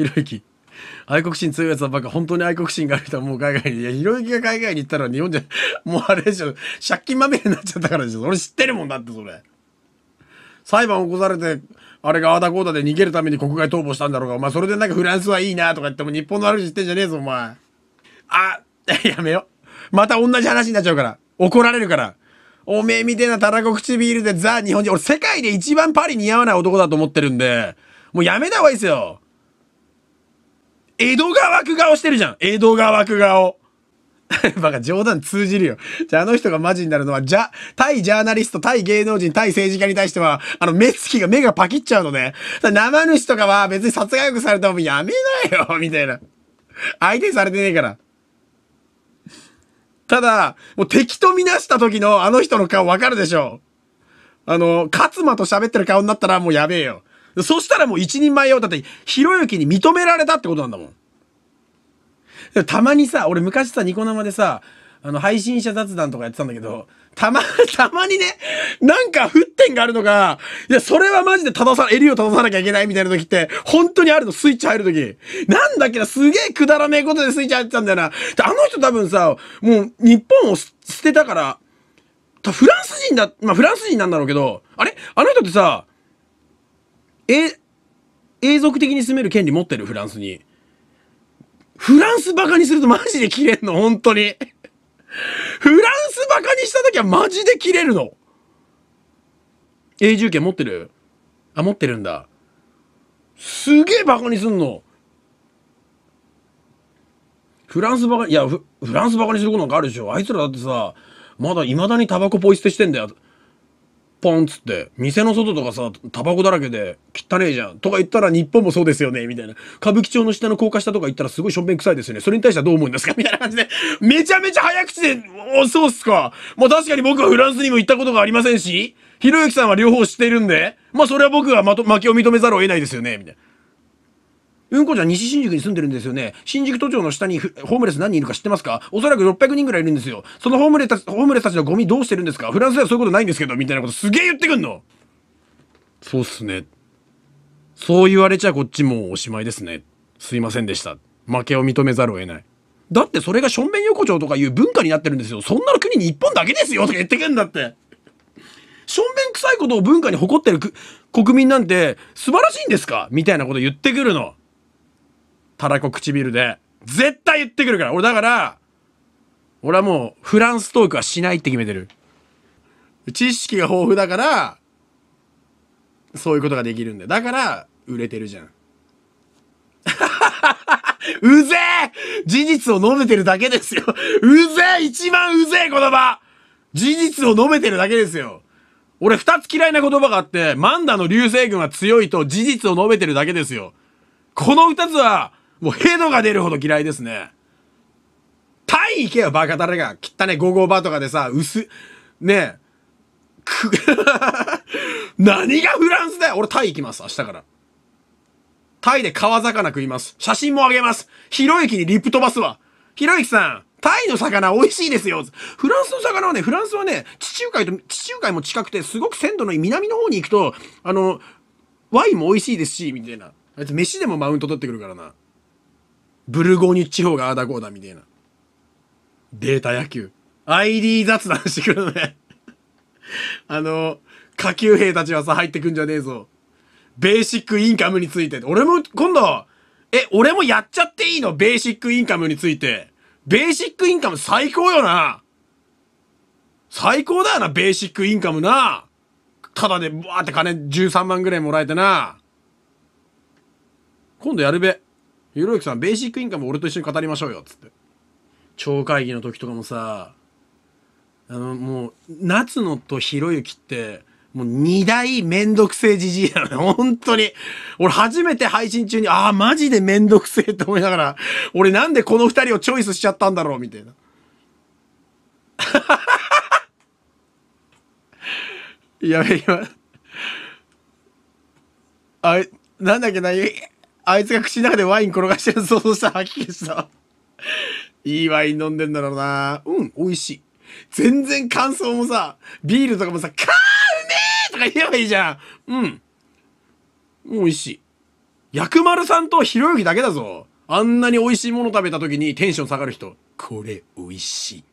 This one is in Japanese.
ひろゆき。愛国心強いやつはばっか、本当に愛国心がある人はもう海外に。いや、ひろゆきが海外に行ったら日本じゃ、もうあれでしょ、借金まみれになっちゃったからでしょ。俺知ってるもんだって、それ。裁判起こされて、あれがあーだこうだで逃げるために国外逃亡したんだろうが、お前それでなんかフランスはいいなとか言っても日本の事知ってんじゃねえぞ、お前。あ、やめよ。また同じ話になっちゃうから。怒られるから。おめえみてえなたらこルでザ・日本人。俺世界で一番パリ似合わない男だと思ってるんで、もうやめた方がいいですよ。江戸川区顔してるじゃん。江戸川区顔。バカ、冗談通じるよ。じゃあ、あの人がマジになるのは、じゃ、対ジャーナリスト、対芸能人、対政治家に対しては、あの、目つきが、目がパキっちゃうのね。生主とかは別に殺害をされてもやめなよ、みたいな。相手にされてねえから。ただ、もう敵と見なした時のあの人の顔わかるでしょ。あの、勝間と喋ってる顔になったらもうやべえよ。そしたらもう一人前よ。だって、ひろゆきに認められたってことなんだもん。たまにさ、俺昔さ、ニコ生でさ、あの、配信者雑談とかやってたんだけど、たま、たまにね、なんか沸点があるのが、いや、それはマジで正さ、襟を正さなきゃいけないみたいな時って、本当にあるの、スイッチ入る時。なんだっけな、すげえくだらねえことでスイッチ入ってたんだよな。あの人多分さ、もう、日本を捨てたから、フランス人だ、まあ、フランス人なんだろうけど、あれあの人ってさ、え、永続的に住める権利持ってるフランスに。フランスバカにするとマジで切れんの本当に。フランスバカにした時はマジで切れるの。永住権持ってるあ、持ってるんだ。すげえバカにすんの。フランスバカ、いやフ、フランスバカにすることなんかあるでしょ。あいつらだってさ、まだ未だにタバコポイ捨てしてんだよ。ポンっつって、店の外とかさ、タバコだらけで汚ねえじゃん。とか言ったら日本もそうですよね、みたいな。歌舞伎町の下の高架下とか言ったらすごいしょんべん臭いですよね。それに対してはどう思うんですかみたいな感じで、めちゃめちゃ早口で、お、そうっすか。まあ確かに僕はフランスにも行ったことがありませんし、ひろゆきさんは両方知っているんで、まあそれは僕はまと、負けを認めざるを得ないですよね、みたいな。うんこちゃん西新宿に住んでるんですよね。新宿都庁の下にホームレス何人いるか知ってますかおそらく600人ぐらいいるんですよ。そのホームレスたち、ホームレスたちのゴミどうしてるんですかフランスではそういうことないんですけど、みたいなことすげえ言ってくんのそうっすね。そう言われちゃこっちもおしまいですね。すいませんでした。負けを認めざるを得ない。だってそれが正面横丁とかいう文化になってるんですよ。そんなの国に一本だけですよとか言ってくんだって。正面臭いことを文化に誇ってる国民なんて素晴らしいんですかみたいなこと言ってくるの。たらこ唇で。絶対言ってくるから。俺だから、俺はもうフランストークはしないって決めてる。知識が豊富だから、そういうことができるんだよ。だから、売れてるじゃん。うぜえ事実を述べてるだけですよ。うぜえ一番うぜえ言葉事実を述べてるだけですよ。俺二つ嫌いな言葉があって、マンダの流星群は強いと事実を述べてるだけですよ。この二つは、もうヘドが出るほど嫌いですね。タイ行けよ、バカ誰が。汚ね、ゴーゴーバーとかでさ、薄、ねえ。く 何がフランスだよ俺タイ行きます、明日から。タイで川魚食います。写真もあげます。ひろゆきにリップ飛ばすわ。ひろゆきさん、タイの魚美味しいですよ。フランスの魚はね、フランスはね、地中海と、地中海も近くて、すごく鮮度のいい南の方に行くと、あの、ワインも美味しいですし、みたいな。あいつ飯でもマウント取ってくるからな。ブルゴーニュ地方があダだこうだみたいな。データ野球。ID 雑談してくるのね。あの、下級兵たちはさ、入ってくんじゃねえぞ。ベーシックインカムについて。俺も、今度、え、俺もやっちゃっていいのベーシックインカムについて。ベーシックインカム最高よな。最高だよな、ベーシックインカムな。ただで、わーって金13万ぐらいもらえてな。今度やるべ。ひろゆきさん、ベーシックインカム俺と一緒に語りましょうよ、つって。超会議の時とかもさ、あの、もう、夏野とひろゆきって、もう二大めんどくせえじじいやね。本当に。俺初めて配信中に、ああ、マジでめんどくせえって思いながら、俺なんでこの二人をチョイスしちゃったんだろう、みたいな。やめ。え、あれ、なんだっけな、あいつが口の中でワイン転がしてる想像した吐き気した。いいワイン飲んでんだろうなうん、美味しい。全然感想もさ、ビールとかもさ、カーうめえとか言えばいいじゃん。うん。美味しい。薬丸さんとひろゆきだけだぞ。あんなに美味しいもの食べた時にテンション下がる人。これ美味しい。